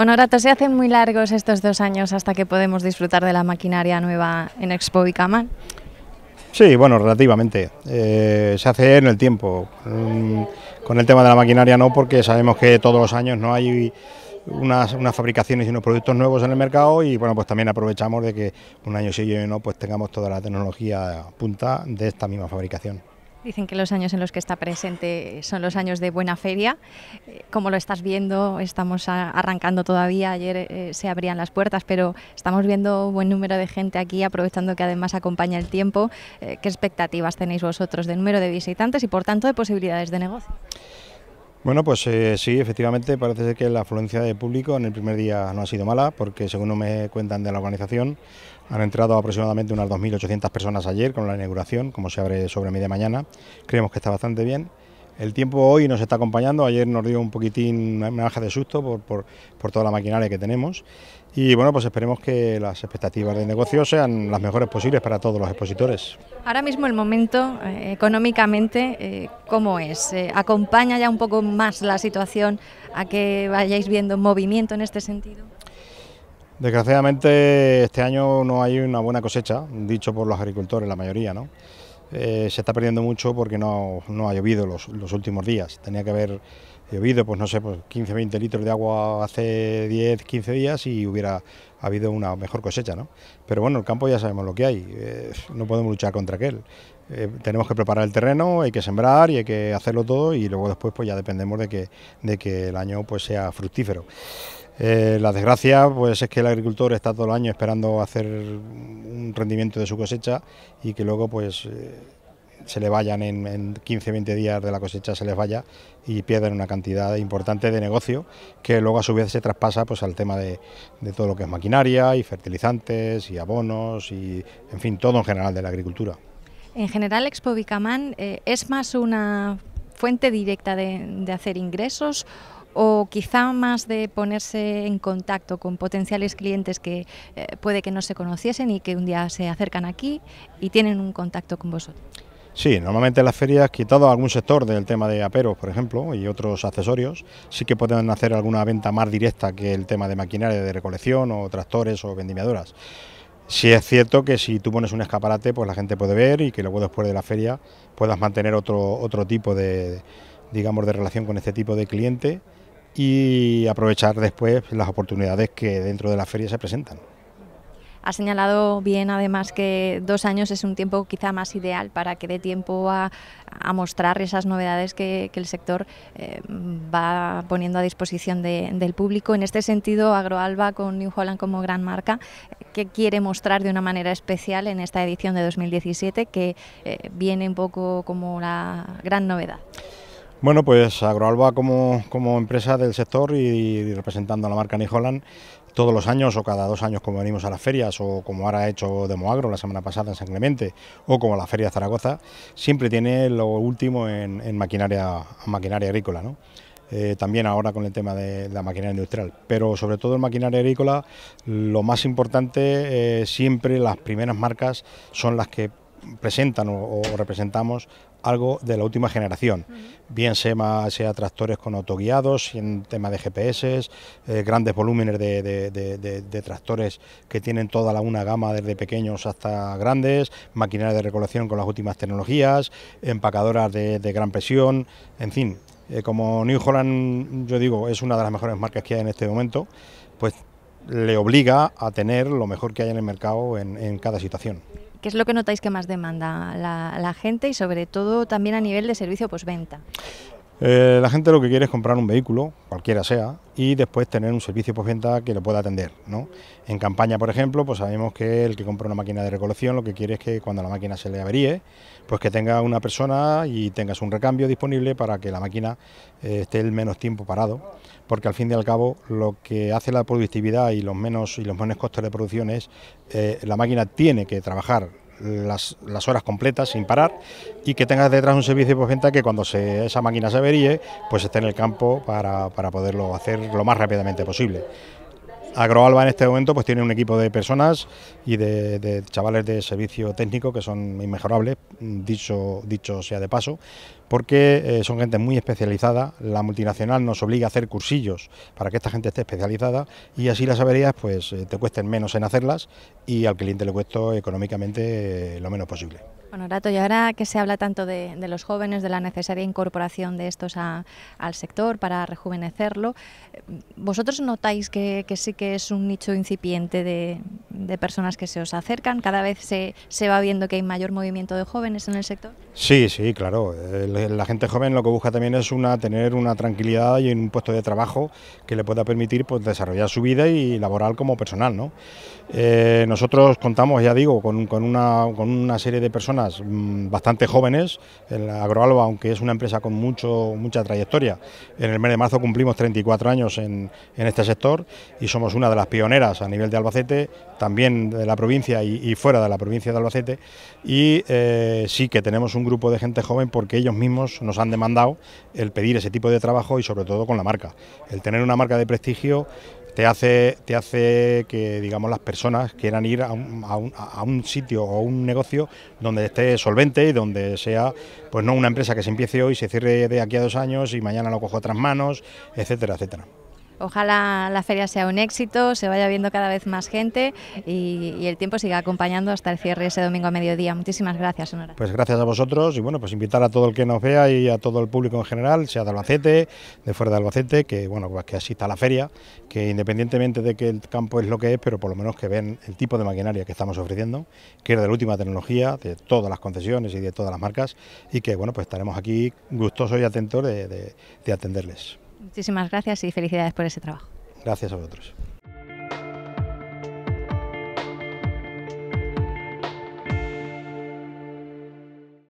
Honorato, se hacen muy largos estos dos años hasta que podemos disfrutar de la maquinaria nueva en Expo Vicaman. Sí, bueno, relativamente. Eh, se hace en el tiempo. Mm, con el tema de la maquinaria no, porque sabemos que todos los años no hay unas, fabricaciones y unos productos nuevos en el mercado y bueno, pues también aprovechamos de que un año sí y no, pues tengamos toda la tecnología punta de esta misma fabricación. Dicen que los años en los que está presente son los años de buena feria. Eh, Como lo estás viendo, estamos arrancando todavía. Ayer eh, se abrían las puertas, pero estamos viendo un buen número de gente aquí, aprovechando que además acompaña el tiempo. Eh, ¿Qué expectativas tenéis vosotros de número de visitantes y, por tanto, de posibilidades de negocio? Bueno, pues eh, sí, efectivamente parece ser que la afluencia de público en el primer día no ha sido mala, porque según me cuentan de la organización, han entrado aproximadamente unas 2.800 personas ayer con la inauguración, como se abre sobre media mañana. Creemos que está bastante bien. El tiempo hoy nos está acompañando, ayer nos dio un poquitín una de susto por, toda la maquinaria que tenemos y bueno, pues esperemos que las expectativas de negocio sean las mejores posibles para todos los expositores. Ahora mismo el momento eh, económicamente, eh, ¿cómo es? Eh, ¿Acompaña ya un poco más la situación a que vayáis viendo movimiento en este sentido? Desgraciadamente este año no hay una buena cosecha, dicho por los agricultores, la mayoría, ¿no? Eh, se está perdiendo mucho porque no, ha llovido los, últimos días. Tenía que haber llovido, pues no sé, pues 15, 20 litros de agua hace 10, 15 días y hubiera habido una mejor cosecha, ¿no? Pero bueno, el campo ya sabemos lo que hay, eh, no podemos luchar contra aquel. Eh, tenemos que preparar el terreno, hay que sembrar y hay que hacerlo todo y luego después pues ya dependemos de que, el año pues sea fructífero. Eh, la desgracia pues es que el agricultor está todo el año esperando hacer un rendimiento de su cosecha y que luego pues eh, se le vayan en, 15-20 días de la cosecha, se les vaya y pierden una cantidad importante de negocio que luego a su vez se traspasa pues al tema de, todo lo que es maquinaria y fertilizantes y abonos y en fin todo en general de la agricultura. En general Expo Bicamán eh, es más una fuente directa de, de hacer ingresos o quizá más de ponerse en contacto con potenciales clientes que eh, puede que no se conociesen y que un día se acercan aquí y tienen un contacto con vosotros. Sí, normalmente en las ferias, quitado algún sector del tema de aperos, por ejemplo, y otros accesorios, sí que pueden hacer alguna venta más directa que el tema de maquinaria de recolección o tractores o vendimiadoras. Sí es cierto que si tú pones un escaparate, pues la gente puede ver y que luego después de la feria puedas mantener otro, tipo de, digamos, de relación con este tipo de cliente y aprovechar después las oportunidades que dentro de la feria se presentan. Ha señalado bien además que dos años es un tiempo quizá más ideal para que dé tiempo a, mostrar esas novedades que, el sector eh, va poniendo a disposición del público. En este sentido, Agroalba con New Holland como gran marca, eh, ...que quiere mostrar de una manera especial en esta edición de 2017 que eh, viene un poco como la gran novedad? Bueno, pues Agroalba como, empresa del sector y, representando a la marca Nijolan todos los años o cada dos años como venimos a las ferias o como ahora ha hecho Demoagro la semana pasada en San Clemente o como la Feria Zaragoza, siempre tiene lo último en, maquinaria, maquinaria agrícola. ¿no? Eh, también ahora con el tema de la maquinaria industrial, pero sobre todo en maquinaria agrícola lo más importante eh, siempre las primeras marcas son las que presentan o, representamos algo de la última generación, bien sea, sea tractores con autoguiados, en tema de GPS, eh, grandes volúmenes de, tractores que tienen toda la una gama desde pequeños hasta grandes, maquinaria de recolección con las últimas tecnologías, empacadoras de, gran presión, en fin, eh, como New Holland, yo digo, es una de las mejores marcas que hay en este momento, pues le obliga a tener lo mejor que hay en el mercado en cada situación. ¿Qué es lo que notáis que más demanda la, gente y sobre todo también a nivel de servicio postventa? Eh, la gente lo que quiere es comprar un vehículo, cualquiera sea, y después tener un servicio postventa que lo pueda atender. En campaña, por ejemplo, pues sabemos que el que compra una máquina de recolección lo que quiere es que cuando la máquina se le averíe, pues que tenga una persona y tengas un recambio disponible para que la máquina eh, esté el menos tiempo parado, porque al fin y al cabo lo que hace la productividad y los menos y los costes de producción es eh, la máquina tiene que trabajar las, horas completas sin parar y que tengas detrás un servicio de posventa... que cuando esa máquina se averíe, pues esté en el campo para, poderlo hacer lo más rápidamente posible. Agroalba en este momento pues tiene un equipo de personas y de, chavales de servicio técnico que son inmejorables, dicho, dicho sea de paso, porque eh, son gente muy especializada, la multinacional nos obliga a hacer cursillos para que esta gente esté especializada y así las averías pues eh, te cuesten menos en hacerlas y al cliente le cuesto económicamente eh, lo menos posible. Bueno, Rato, y ahora que se habla tanto de, los jóvenes, de la necesaria incorporación de estos a, al sector para rejuvenecerlo, ¿vosotros notáis que, sí que es un nicho incipiente de, personas que se os acercan? ¿Cada vez se va viendo que hay mayor movimiento de jóvenes en el sector? Sí, sí, claro. La gente joven lo que busca también es una, tener una tranquilidad y un puesto de trabajo que le pueda permitir pues, desarrollar su vida y laboral como personal. ¿no? Eh, nosotros contamos, ya digo, con, una, con una serie de personas mm, bastante jóvenes. Agroalba, aunque es una empresa con mucho, mucha trayectoria, en el mes de marzo cumplimos 34 años en, este sector y somos una de las pioneras a nivel de Albacete, también de la provincia y, fuera de la provincia de Albacete. Y eh, sí que tenemos un grupo de gente joven porque ellos mismos nos han demandado el pedir ese tipo de trabajo y sobre todo con la marca. El tener una marca de prestigio te hace, te hace que digamos las personas quieran ir a un, sitio o un negocio donde esté solvente y donde sea pues no una empresa que se empiece hoy, se cierre de aquí a dos años y mañana lo cojo a otras manos, etcétera, etcétera. Ojalá la feria sea un éxito, se vaya viendo cada vez más gente y, el tiempo siga acompañando hasta el cierre ese domingo a mediodía. Muchísimas gracias, Sonora. Pues gracias a vosotros y bueno, pues invitar a todo el que nos vea y a todo el público en general, sea de Albacete, de fuera de Albacete, que bueno, pues que asista a la feria, que independientemente de que el campo es lo que es, pero por lo menos que ven el tipo de maquinaria que estamos ofreciendo, que es de la última tecnología, de todas las concesiones y de todas las marcas y que bueno, pues estaremos aquí gustosos y atentos de atenderles. Muchísimas gracias y felicidades por ese trabajo. Gracias a vosotros.